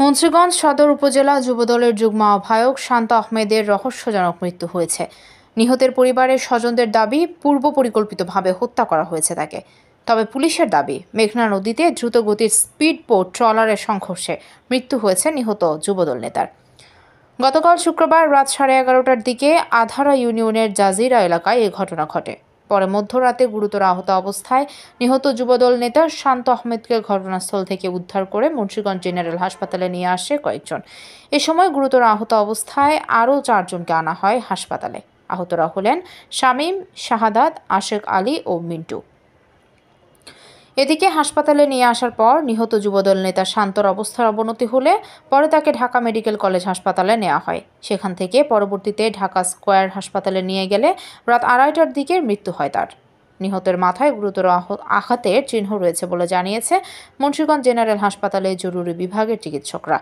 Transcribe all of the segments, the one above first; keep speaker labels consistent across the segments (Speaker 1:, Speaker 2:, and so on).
Speaker 1: মুন্সিগঞ্জ সদর উপজেলা যুবদলের যুগ্ম আহ্বায়ক শান্ত আহমেদের রহস্যজনক মৃত্যু হয়েছে নিহতের পরিবারের স্বজনদের দাবি পূর্ব পরিকল্পিতভাবে হত্যা করা হয়েছে তাকে তবে পুলিশের দাবি মেঘনা নদীতে দ্রুতগতির স্পিডবোট ট্রলারের সংঘর্ষে মৃত্যু হয়েছে নিহত যুবদল নেতার গতকাল শুক্রবার রাত সাড়ে এগারোটার দিকে আধারা ইউনিয়নের জাজিরা এলাকায় এ ঘটনা ঘটে পরে মধ্যরাতে গুরুতর আহত অবস্থায় নিহত যুবদল নেতা শান্ত আহমেদকে ঘটনাস্থল থেকে উদ্ধার করে মুন্সীগঞ্জ জেনারেল হাসপাতালে নিয়ে আসে কয়েকজন এ সময় গুরুতর আহত অবস্থায় আরও চারজনকে আনা হয় হাসপাতালে আহতরা হলেন শামীম শাহাদাত আশেক আলী ও মিন্টু এদিকে হাসপাতালে নিয়ে আসার পর নিহত যুবদল নেতা শান্তর অবস্থার অবনতি হলে পরে তাকে ঢাকা মেডিকেল কলেজ হাসপাতালে নেওয়া হয় সেখান থেকে পরবর্তীতে ঢাকা স্কোয়ার হাসপাতালে নিয়ে গেলে রাত আড়াইটার দিকে মৃত্যু হয় তার নিহতের মাথায় গুরুতর আঘাতের চিহ্ন রয়েছে বলে জানিয়েছে মুন্সিগঞ্জ জেনারেল হাসপাতালে জরুরি বিভাগের চিকিৎসকরা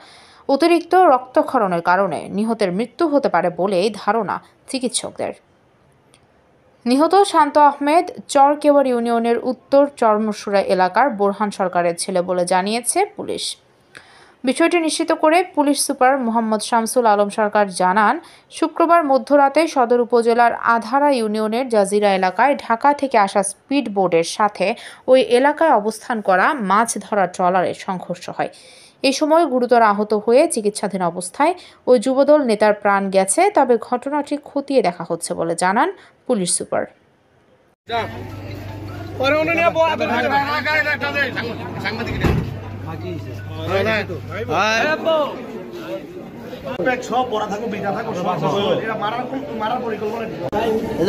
Speaker 1: অতিরিক্ত রক্তক্ষরণের কারণে নিহতের মৃত্যু হতে পারে বলেই ধারণা চিকিৎসকদের নিহত শান্ত আহমেদ চরকেওয়ার ইউনিয়নের উত্তর চরমসুরা এলাকার বোরহান সরকারের ছেলে বলে জানিয়েছে পুলিশ বিষয়টি নিশ্চিত করে পুলিশ সুপার মোহাম্মদ শামসুল আলম সরকার জানান শুক্রবার মধ্যরাতে সদর উপজেলার আধারা ইউনিয়নের জাজিরা এলাকায় ঢাকা থেকে আসা স্পিড বোর্ডের সাথে ওই এলাকায় অবস্থান করা মাছ ধরা ট্রলারের সংঘর্ষ হয় এ সময় গুরুতর আহত হয়ে চিকিৎসাধীন অবস্থায় ওই যুবদল নেতার প্রাণ গেছে তবে ঘটনাটি খতিয়ে দেখা হচ্ছে বলে জানান পুলিশ সুপার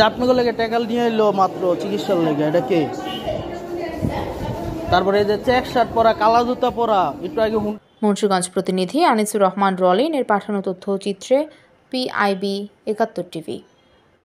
Speaker 1: আপনাদের টেকাল নিয়ে এলো মাত্র চিকিৎসার লেগে এটা কে তারপরে এই যে চেক শার্ট পরা কালা জুতা পরা একটু আগে মুন্সিগঞ্জ প্রতিনিধি আনিসুর রহমান রলিন এর পাঠানো তথ্যচিত্রে পিআইবি একাত্তর টিভি